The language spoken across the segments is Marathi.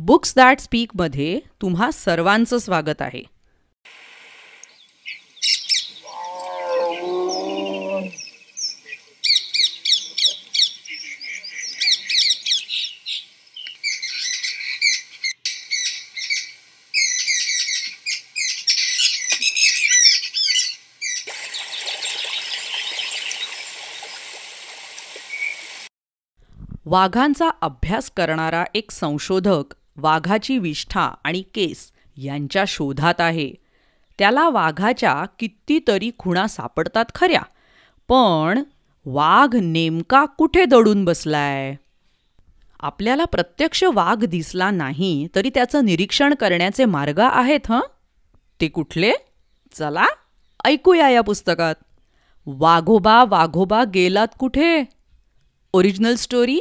बुक्स दॅट स्पीकमध्ये तुम्हा सर्वांचं स्वागत आहे वाघांचा अभ्यास करणारा एक संशोधक वाघाची विष्ठा आणि केस यांच्या शोधात आहे त्याला वाघाच्या कितीतरी खुणा सापडतात खऱ्या पण वाघ नेमका कुठे दडून बसलाय आपल्याला प्रत्यक्ष वाघ दिसला नाही तरी त्याचं निरीक्षण करण्याचे मार्ग आहेत हं ते कुठले चला ऐकूया या पुस्तकात वाघोबा वाघोबा गेलात कुठे original story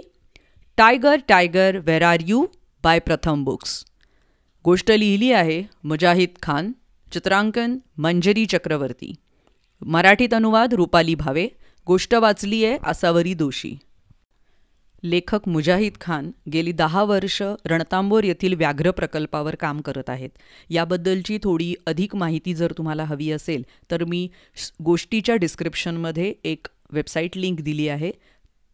tiger tiger where are you by Pratham books गोष्ट लिहिली आहे मुजाहिद खान चित्रांकन मंजरी चक्रवर्ती मराठीत अनुवाद रुपाली भावे गोष्ट वाचली आहे आसावरी दोषी लेखक मुजाहिद खान गेली दहा वर्ष रणतांबोर येथील व्याघ्र प्रकल्पावर काम करत आहेत याबद्दलची थोडी अधिक माहिती जर तुम्हाला हवी असेल तर मी गोष्टीच्या डिस्क्रिप्शनमध्ये एक वेबसाईट लिंक दिली आहे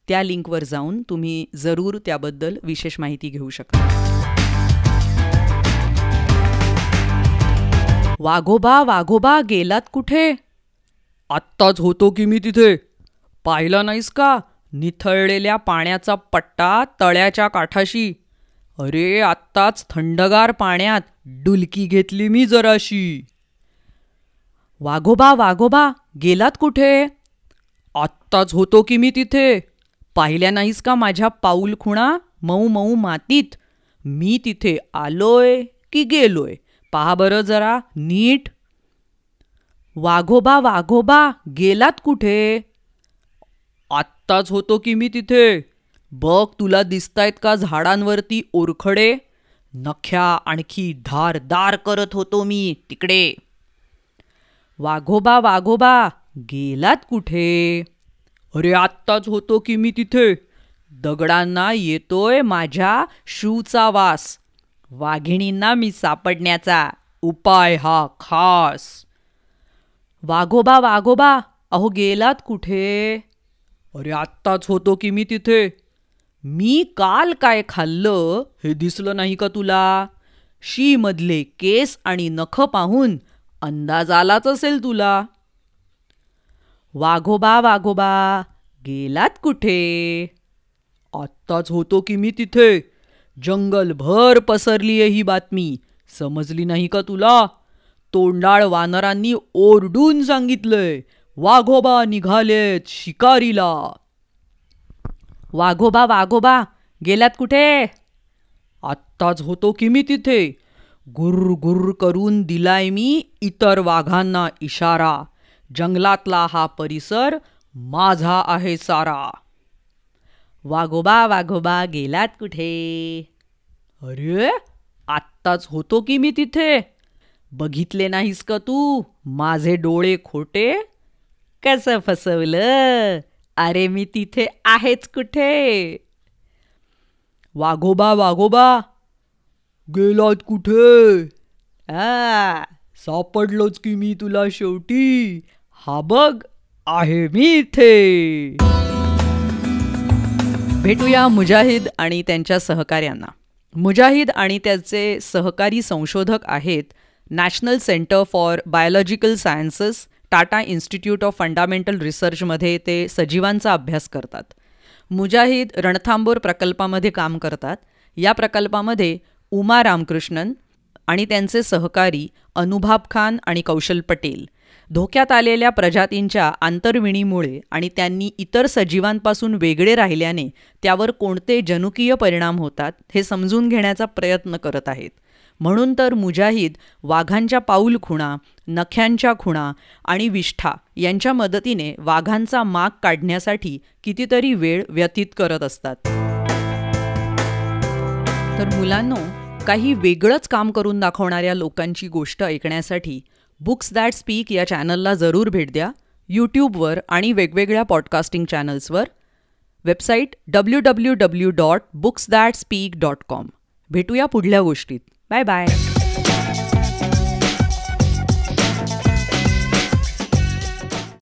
त्या लिंकवर जाऊन तुम्ही जरूर त्याबद्दल विशेष माहिती घेऊ शकता वाघोबा वाघोबा गेलात कुठे आत्ताच होतो की मी तिथे पाहिला नाहीस का निथळलेल्या पाण्याचा पट्टा तळ्याच्या काठाशी अरे आत्ताच थंडगार पाण्यात डुलकी घेतली मी जराशी वाघोबा वाघोबा गेलात कुठे आत्ताच होतो की मी तिथे पाहिल्या नाहीस का माझ्या पाऊल खुणा मऊ मऊ मातीत मी तिथे आलोय की गेलोय पहा बरं जरा नीट वाघोबा वाघोबा गेलात कुठे आत्ताच होतो की मी तिथे बघ तुला दिसतायत का झाडांवरती ओरखडे नख्या आणखी धारदार करत होतो मी तिकडे वाघोबा वाघोबा गेलात कुठे अरे आत्ताच होतो की मी तिथे दगडांना येतोय माझ्या शूचा वास वाघिणींना मी सापडण्याचा उपाय हा खास वाघोबा वाघोबा अहो गेलात कुठे अरे आत्ताच होतो की मी तिथे मी काल काय खाल्लं हे दिसलं नाही का तुला शी शीमधले केस आणि नख पाहून अंदाज आलाच असेल तुला वाघोबा वाघोबा गेलात कुठे आत्ताच होतो की मी तिथे जंगलभर पसरली ही बातमी समजली नाही का तुला तोंडाळ वानरांनी ओरडून सांगितलंय वाघोबा निघालेत शिकारीला वाघोबा वाघोबा गेलात कुठे आत्ताच होतो की मी तिथे गुर गुर करून दिलाय मी इतर वाघांना इशारा जंगलातला हा परिसर माझा आहे सारा वाघोबा वाघोबा गेलात कुठे अरे आत्ताच होतो की मी तिथे बघितले नाहीस का तू माझे डोळे खोटे कसं फसवलं अरे मी तिथे आहेच कुठे वाघोबा वाघोबा गेलात कुठे आ सापडलोच की मी तुला शेवटी हा बघ आहे मी इथे भेटूया मुजाहिद आणि त्यांच्या सहकार्यांना मुजाहिद आणि त्याचे सहकारी संशोधक आहेत national centre for biological sciences Tata institute of fundamental रिसर्चमध्ये ते सजीवांचा अभ्यास करतात मुजाहिद रणथांबोर प्रकल्पामध्ये काम करतात या प्रकल्पामध्ये उमा रामकृष्णन आणि त्यांचे सहकारी अनुभाब खान आणि कौशल पटेल धोक्यात आलेल्या प्रजातींच्या आंतरविणीमुळे आणि त्यांनी इतर सजीवांपासून वेगळे राहिल्याने त्यावर कोणते जनुकीय परिणाम होतात हे समजून घेण्याचा प्रयत्न करत आहेत म्हणून तर मुजाहिद वाघांच्या पाऊल खुणा नख्यांच्या खुणा आणि विष्ठा यांच्या मदतीने वाघांचा माग काढण्यासाठी कितीतरी वेळ व्यतीत करत असतात तर मुलांनो काही वेगळंच काम करून दाखवणाऱ्या लोकांची गोष्ट ऐकण्यासाठी बुक्स दॅट स्पीक या चॅनलला जरूर भेट द्या यूट्यूबवर आणि वेगवेगळ्या पॉडकास्टिंग चॅनल्सवर website W W W dot books that speak dot com भेटूया पुढल्या गोष्टीत बाय बाय